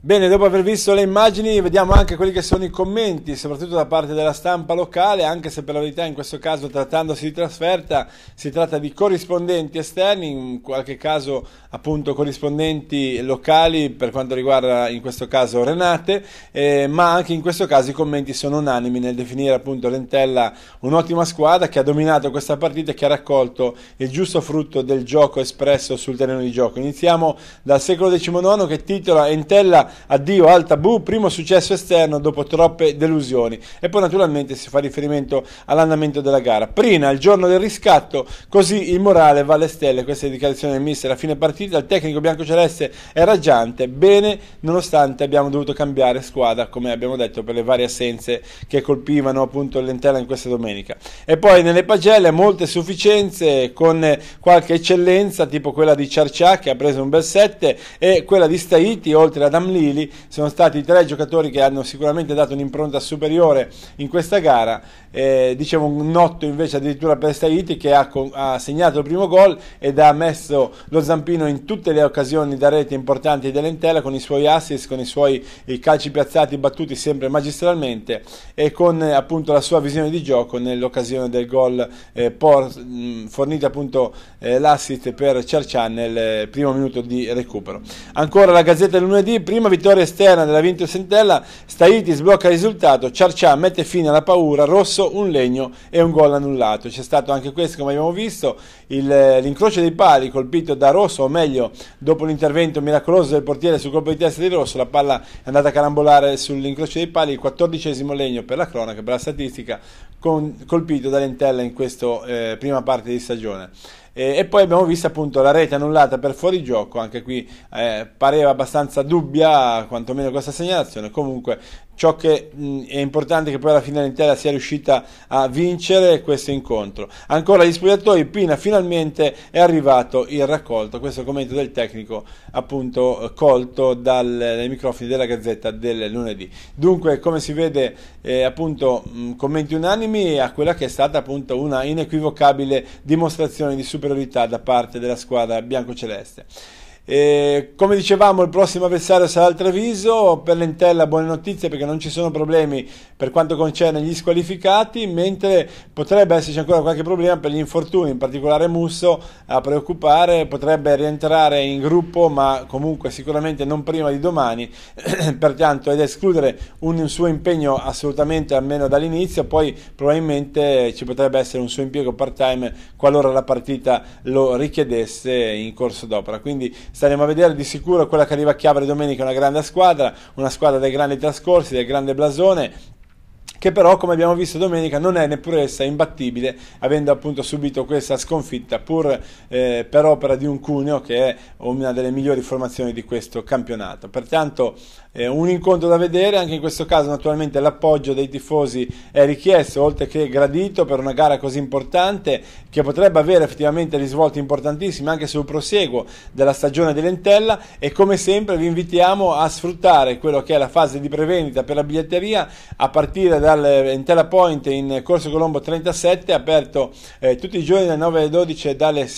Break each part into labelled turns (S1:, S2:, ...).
S1: Bene, dopo aver visto le immagini vediamo anche quelli che sono i commenti, soprattutto da parte della stampa locale, anche se per la verità in questo caso trattandosi di trasferta si tratta di corrispondenti esterni, in qualche caso appunto corrispondenti locali per quanto riguarda in questo caso Renate, eh, ma anche in questo caso i commenti sono unanimi nel definire appunto Lentella un'ottima squadra che ha dominato questa partita e che ha raccolto il giusto frutto del gioco espresso sul terreno di gioco. Iniziamo dal secolo XIX che titola Entella addio al tabù, primo successo esterno dopo troppe delusioni. E poi naturalmente si fa riferimento all'andamento della gara. Prina, il giorno del riscatto, così il morale va alle stelle. Questa è dichiarazione del mister. A fine partita il tecnico Bianco Celeste è raggiante, bene nonostante abbiamo dovuto cambiare squadra, come abbiamo detto, per le varie assenze che colpivano appunto l'entella in questa domenica. E poi nelle pagelle molte sufficienze con qualche eccellenza, tipo quella di Ciarcià che ha preso un bel 7 e quella di Staiti, oltre ad Amlì femminili, sono stati tre giocatori che hanno sicuramente dato un'impronta superiore in questa gara, eh, dicevo un notto invece addirittura per Staiti che ha, ha segnato il primo gol ed ha messo lo zampino in tutte le occasioni da rete importanti dell'Entella con i suoi assist, con i suoi i calci piazzati battuti sempre magistralmente e con eh, appunto la sua visione di gioco nell'occasione del gol eh, fornito appunto eh, l'assist per Cercian nel eh, primo minuto di recupero. Ancora la Gazzetta lunedì, prima prima vittoria esterna della Vintus Sentella, Staiti sblocca il risultato, Ciarcià mette fine alla paura, Rosso un legno e un gol annullato. C'è stato anche questo, come abbiamo visto, l'incrocio dei pali colpito da Rosso, o meglio, dopo l'intervento miracoloso del portiere sul colpo di testa di Rosso, la palla è andata a carambolare sull'incrocio dei pali, il quattordicesimo legno per la cronaca, per la statistica, con, colpito da Lentella in questa eh, prima parte di stagione. E, poi abbiamo visto appunto la rete annullata per fuorigioco, anche qui eh, pareva abbastanza dubbia, quantomeno questa segnalazione, comunque ciò che mh, è importante è che poi alla fine l'Inter sia riuscita a vincere questo incontro. Ancora gli spogliatoi, Pina finalmente è arrivato il raccolto, questo è il commento del tecnico appunto colto dal, dai microfoni della Gazzetta del lunedì. Dunque come si vede eh, appunto mh, commenti unanimi a quella che è stata appunto una inequivocabile dimostrazione di superiorità da parte della squadra biancoceleste. E come dicevamo, il prossimo avversario sarà il Treviso. Per l'Entella, buone notizie perché non ci sono problemi per quanto concerne gli squalificati, mentre potrebbe esserci ancora qualche problema per gli infortuni, in particolare Musso a preoccupare. Potrebbe rientrare in gruppo, ma comunque sicuramente non prima di domani. Pertanto, è da escludere un suo impegno assolutamente almeno dall'inizio. Poi, probabilmente ci potrebbe essere un suo impiego part-time qualora la partita lo richiedesse in corso d'opera. Quindi, staremo a vedere di sicuro quella che arriva a Chiavari domenica una grande squadra, una squadra dai grandi trascorsi, del grande blasone che però come abbiamo visto domenica non è neppure essa imbattibile avendo appunto subito questa sconfitta pur eh, per opera di un Cuneo che è una delle migliori formazioni di questo campionato pertanto eh, un incontro da vedere, anche in questo caso naturalmente l'appoggio dei tifosi è richiesto oltre che gradito per una gara così importante che potrebbe avere effettivamente risvolti importantissimi anche sul proseguo della stagione dell'Entella e come sempre vi invitiamo a sfruttare quello che è la fase di prevendita per la biglietteria a partire dall'Entella eh, Point in Corso Colombo 37 aperto eh, tutti i giorni dalle 9 alle 12 e dalle,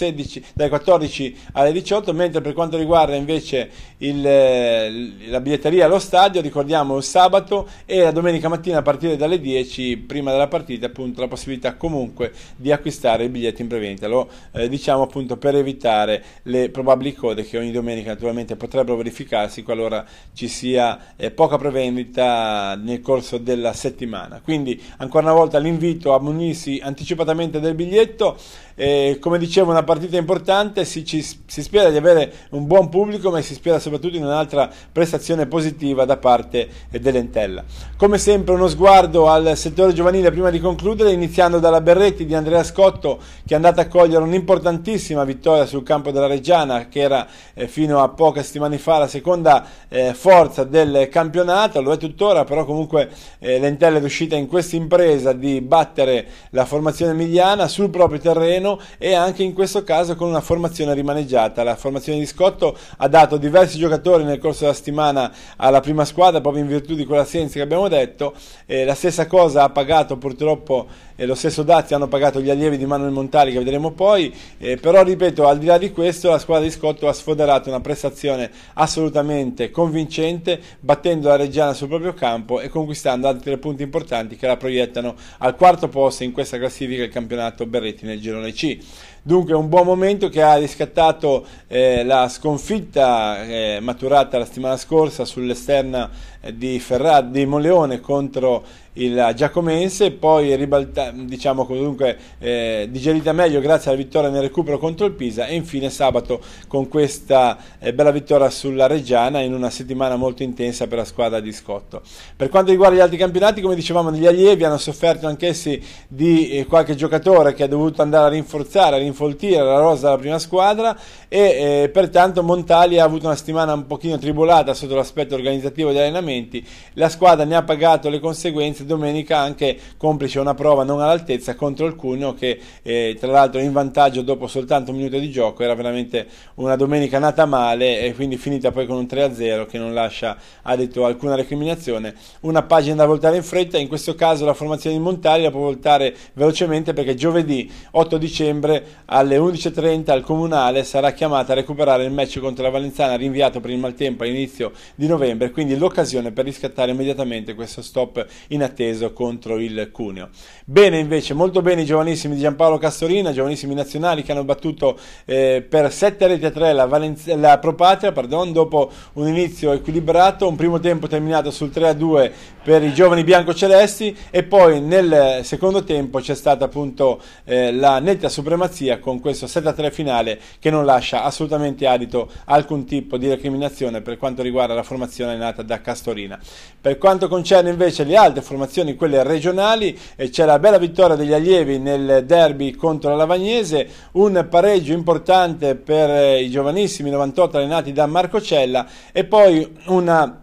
S1: dalle 14 alle 18 mentre per quanto riguarda invece il, eh, la biglietteria allo stadio, ricordiamo il sabato e la domenica mattina a partire dalle 10, prima della partita, appunto la possibilità comunque di acquistare il biglietto in preventa. Lo eh, diciamo appunto per evitare le probabili code che ogni domenica naturalmente potrebbero verificarsi qualora ci sia eh, poca prevendita nel corso della settimana. Quindi ancora una volta l'invito a munirsi anticipatamente del biglietto. Eh, come dicevo, una partita importante, si, ci, si spera di avere un buon pubblico, ma si spera soprattutto in un'altra prestazione positiva positiva da parte dell'Entella. Come sempre uno sguardo al settore giovanile prima di concludere, iniziando dalla Berretti di Andrea Scotto che è andata a cogliere un'importantissima vittoria sul campo della Reggiana che era eh, fino a poche settimane fa la seconda eh, forza del campionato, lo è tuttora, però comunque eh, l'Entella è riuscita in questa impresa di battere la formazione emiliana sul proprio terreno e anche in questo caso con una formazione rimaneggiata. La formazione di Scotto ha dato diversi giocatori nel corso della settimana alla prima squadra proprio in virtù di quell'assenza che abbiamo detto. Eh, la stessa cosa ha pagato purtroppo eh, lo stesso Dazzi, hanno pagato gli allievi di Manuel Montali che vedremo poi, eh, però ripeto al di là di questo la squadra di Scotto ha sfoderato una prestazione assolutamente convincente battendo la Reggiana sul proprio campo e conquistando altri tre punti importanti che la proiettano al quarto posto in questa classifica del campionato Berretti nel girone C. Dunque un buon momento che ha riscattato eh, la sconfitta eh, maturata la settimana scorsa sull'esterna eh, di, Ferrat, di Moleone contro il Giacomense, poi ribalta, diciamo comunque, eh, digerita meglio grazie alla vittoria nel recupero contro il Pisa e infine sabato con questa eh, bella vittoria sulla Reggiana in una settimana molto intensa per la squadra di Scotto. Per quanto riguarda gli altri campionati, come dicevamo, gli allievi hanno sofferto anch'essi di eh, qualche giocatore che ha dovuto andare a rinforzare, a rinfoltire la rosa della prima squadra e eh, pertanto Montali ha avuto una settimana un pochino tribolata sotto l'aspetto organizzativo degli allenamenti, la squadra ne ha pagato le conseguenze Sapienza domenica anche complice una prova non all'altezza contro il Cuneo che eh, tra l'altro in vantaggio dopo soltanto un minuto di gioco era veramente una domenica nata male e quindi finita poi con un 3-0 che non lascia ha detto alcuna recriminazione una pagina da voltare in fretta in questo caso la formazione di Montari la può voltare velocemente perché giovedì 8 dicembre alle 11.30 al Comunale sarà chiamata a recuperare il match contro la Valenzana rinviato per il maltempo all'inizio di novembre quindi l'occasione per riscattare immediatamente questo stop in attività inatteso contro il Cuneo. Bene invece, molto bene i giovanissimi di Giampaolo Castorina, giovanissimi nazionali che hanno battuto eh, per 7 reti a 3 la, Valenz- la Propatria pardon, dopo un inizio equilibrato, un primo tempo terminato sul 3 a 2 per i giovani biancocelesti e poi nel secondo tempo c'è stata appunto eh, la netta supremazia con questo 7 a 3 finale che non lascia assolutamente adito alcun tipo di recriminazione per quanto riguarda la formazione nata da Castorina. Per quanto concerne invece le altre formazioni, formazioni, quelle regionali, c'è la bella vittoria degli allievi nel derby contro la Lavagnese, un pareggio importante per eh, i giovanissimi 98 allenati da Marco Cella e poi una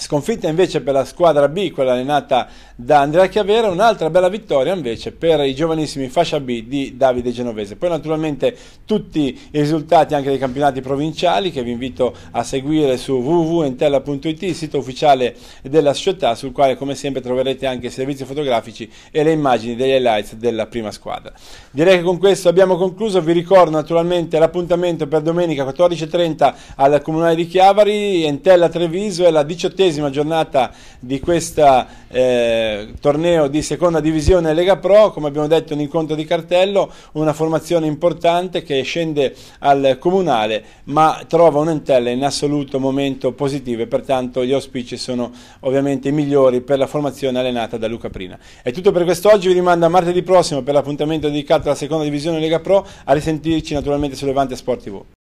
S1: Sconfitta invece per la squadra B, quella allenata da Andrea Chiavera, un'altra bella vittoria invece per i giovanissimi fascia B di Davide Genovese. Poi naturalmente tutti i risultati anche dei campionati provinciali che vi invito a seguire su www.entella.it, il sito ufficiale della società sul quale come sempre troverete anche i servizi fotografici e le immagini degli highlights della prima squadra. Direi che con questo abbiamo concluso, vi ricordo naturalmente l'appuntamento per domenica 14.30 al Comunale di Chiavari, Entella Treviso è la diciottesima giornata di questa... Eh, torneo di seconda divisione Lega Pro, come abbiamo detto un incontro di cartello, una formazione importante che scende al comunale ma trova un'entella in assoluto momento positivo e pertanto gli auspici sono ovviamente i migliori per la formazione allenata da Luca Prina. È tutto per quest'oggi, vi rimando a martedì prossimo per l'appuntamento dedicato alla seconda divisione Lega Pro, a risentirci naturalmente su Levante Sport TV.